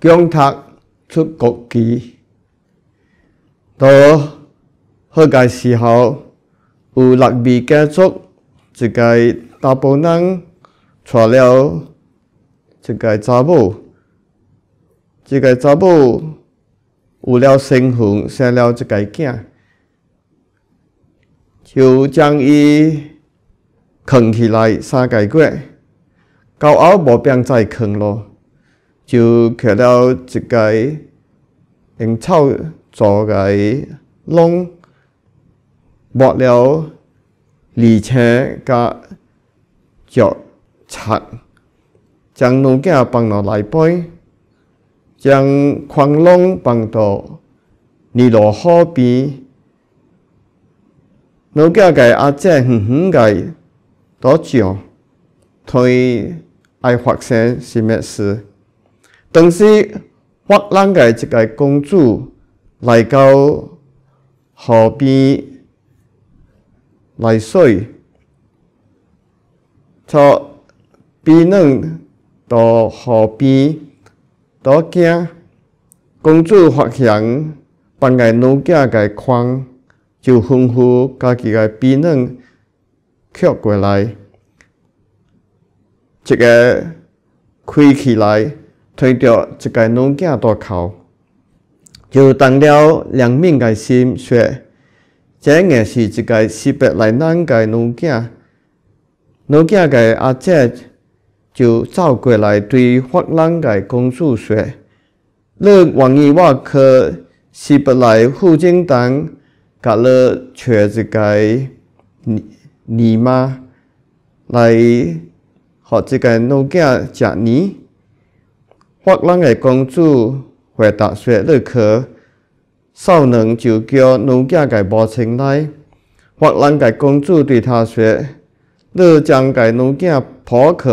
姜头出国记，到后个时候有六位家族，一个大甫人娶了一个查某，一个查某有了身份，生了一个囝，就将伊藏起来，三个月，到后无变，再藏了。就开了一个用草做个笼，抹了里侧个脚插，将笼盖放落内边，将筐笼放到泥路河边，笼盖个阿姐狠狠个多讲，推爱发生什么事？当时，弗浪的一个公主来到河边来水，撮冰冷到河边倒镜。公主发现把个脑仔的框就吩咐家己的冰冷捡过来，一个开起来。推着一个女仔大哭，就动了良民的心，说：“这也是一个西北来南的女仔。”女仔的阿姐就走过来对发廊的公主说：“你愿意我去西北来附近等，甲你找一个尼妈来互这个农仔嫁你？”法郎的公主回答说：“你去，少人就叫奴家个母亲来。”法郎个公主对他说：“你将个奴家抱去，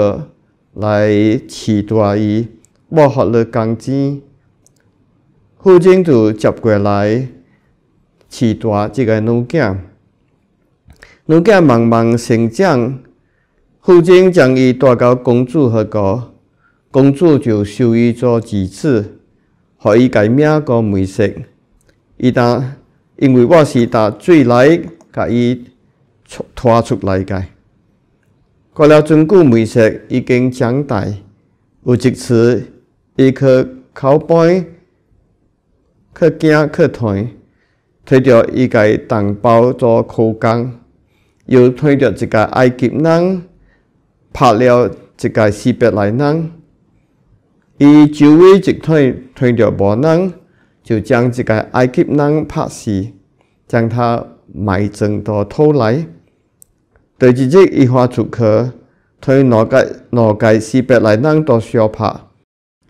来饲大伊，我付你工钱。”父亲就接过来，饲大这个奴家。奴家慢慢成长，父亲将伊带到公主照个。工主就授予做几子，予伊改名个梅石。伊呾，因为我是呾水来，佮伊拖出来个。过了真久，梅石已经长大。有一次，伊去口班，去惊去探，摕着伊个同胞做苦工，又摕着一个埃及人，拍了一个西班来人。伊周围一推推着无人，就将一个埃及人拍死，将他埋葬到土内。第二日，伊发出去，推两个两个西伯来人都需要拍，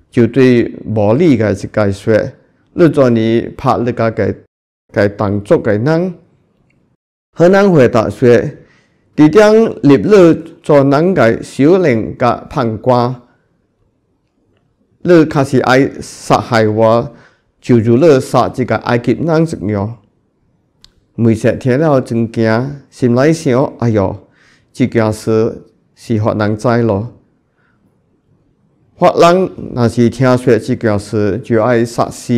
就对无理的一个说：“你做你拍你家己个动作个人。”何人回答说：“伫将立了做人个首领甲判官。”你确爱杀害我，就住你杀这个埃及那只鸟。梅实听了，真惊，心里想：“哎哟，这件事是发人知咯！”法人若是听说这件事，就爱杀死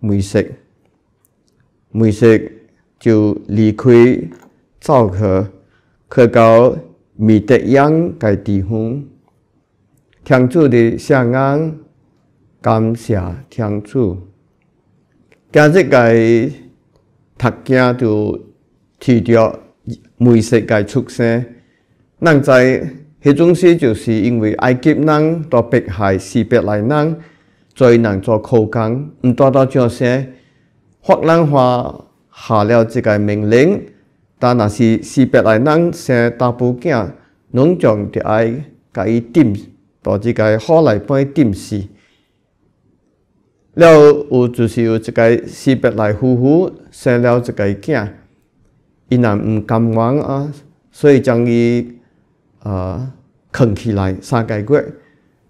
梅实。梅实就离开赵去，去到米德扬个地方。天住的圣眼。感谢天主，今日界读经就提到末世界出生。人在迄种时，就是因为埃及人在北海识别来人，在人做苦工，唔做到做些，法郎话下了这个命令。但若是识别来人先打不惊，农庄就爱伊店，在这个火内边店死。了有就是有一个西伯来夫妇生了一个囝，伊若毋甘愿啊，所以将伊啊藏起来，三个月。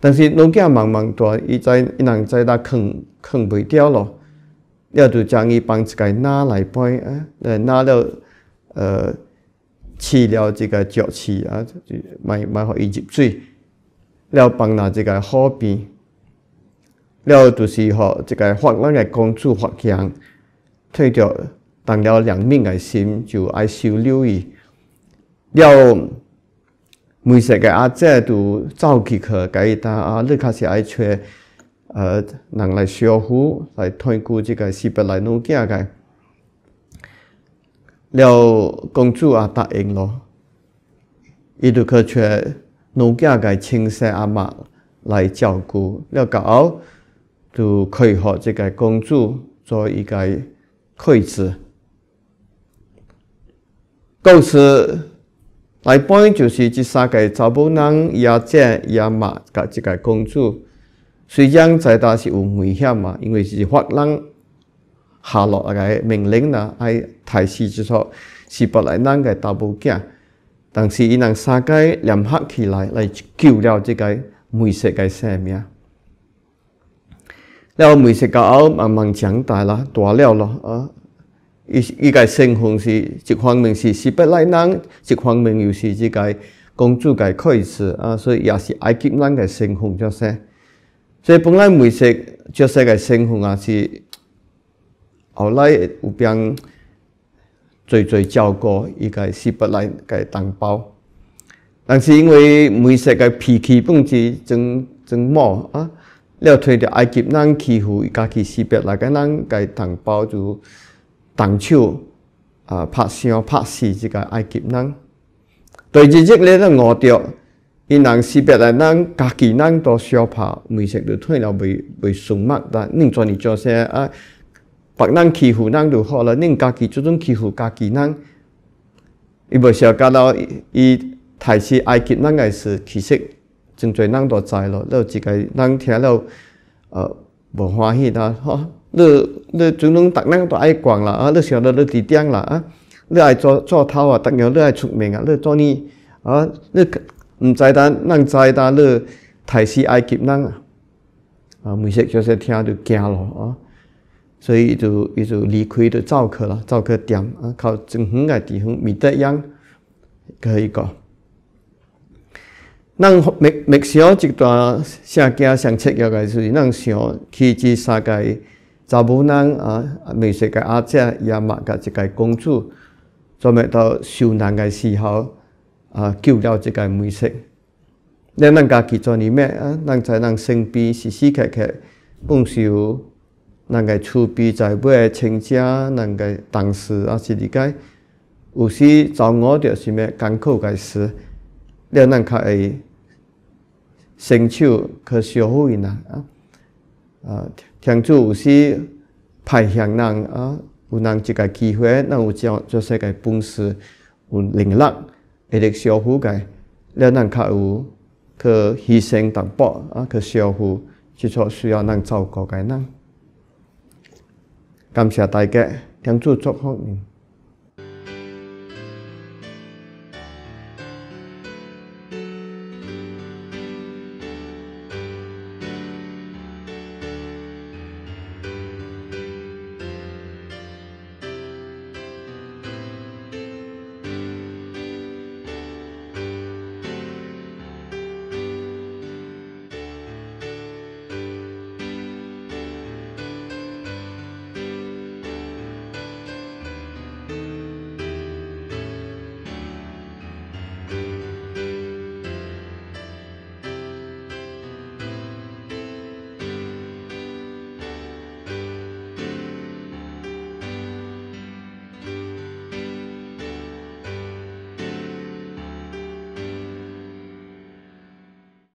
但是囝慢慢大，伊在伊人在那藏藏袂掉咯，了就将伊放一个拿来摆啊，来拿了呃饲了这个脚饲啊，就卖卖互伊入水，了放那这个河边。了，就是吼，一个发官个公主发强，退着动了良民个心，就爱收留伊。了，媒妁个阿姐都走起去，介伊当啊，你开始爱揣呃人来烧火来照顾即个西北来农家个。了，公主也答应咯，伊就去揣农家个亲生阿嬷来照顾了搞。都可以和这个公主做一个妻子。故事来半就是这三界查甫人也争也骂个这个公主，虽然在当时有危险嘛，因为是法人下落来命令啦，哎，大事之作是不来人个查步囝。但是伊能三界联合起来来救了这个梅氏个性命。了美食家慢慢长大啦，大了咯啊！伊伊個身份是一方面是西伯来人，一方面又是呢個公主嘅开始啊，所以也是埃及人嘅身份，即係。所以本来美食即世界身份也是后来有邊追追照顾伊個西伯来嘅同胞，但是因为美食嘅脾气本就真真猛啊！了，推着埃及人欺负家己识别，来个咱该同胞就动手啊，拍伤、拍死即个埃及人。对，二日你都饿着，因人识别来，咱家己人都相拍，美食都退了，未未顺目。但恁做哩做啥啊？别人欺负咱就好了，恁家己做阵欺负家己人，伊不晓到伊伊抬起埃及人个是其实。真侪人都知咯，那自己人听了，呃，无欢喜他吼，你你总能特人都爱管啦啊，你晓得你地点啦啊，你爱做做头啊，特样你爱出名啊，你做呢啊，你唔在当人，在当你太喜爱急人啊，啊，面色就是听着惊咯啊，所以就伊就离开就走去啦，走去点啊，靠真远个地方，未得样个伊个。咱闽闽西一段上佳上车要个就是咱想起至三界，查某人啊美食个阿姐也买个一个公主，专门到受难个时候啊救了这个美食。恁咱家己做你咩啊？咱在咱身边时时刻刻帮受咱够储备在尾亲戚、咱够同事，啊，是理解，有时遭遇着什么艰苦个事，恁咱较会。伸手去消费呐啊！啊，天主有时派向人啊，有人一个机会，咱有将做世界本事，有能力会直相互个，了咱较有去牺牲淡薄啊，去相互，即触需要咱照顾个人。感谢大家，天主祝福你。